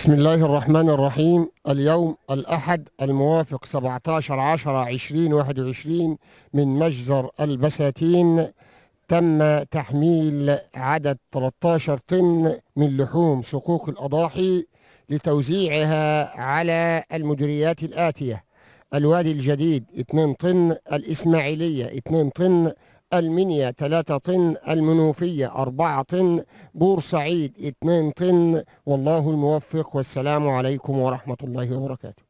بسم الله الرحمن الرحيم اليوم الأحد الموافق 17 10 2021 من مجزر البساتين تم تحميل عدد 13 طن من لحوم صكوك الأضاحي لتوزيعها على المديريات الآتية الوادي الجديد 2 طن الإسماعيلية 2 طن المنيا 3 طن المنوفية 4 طن بورسعيد 2 طن والله الموفق والسلام عليكم ورحمة الله وبركاته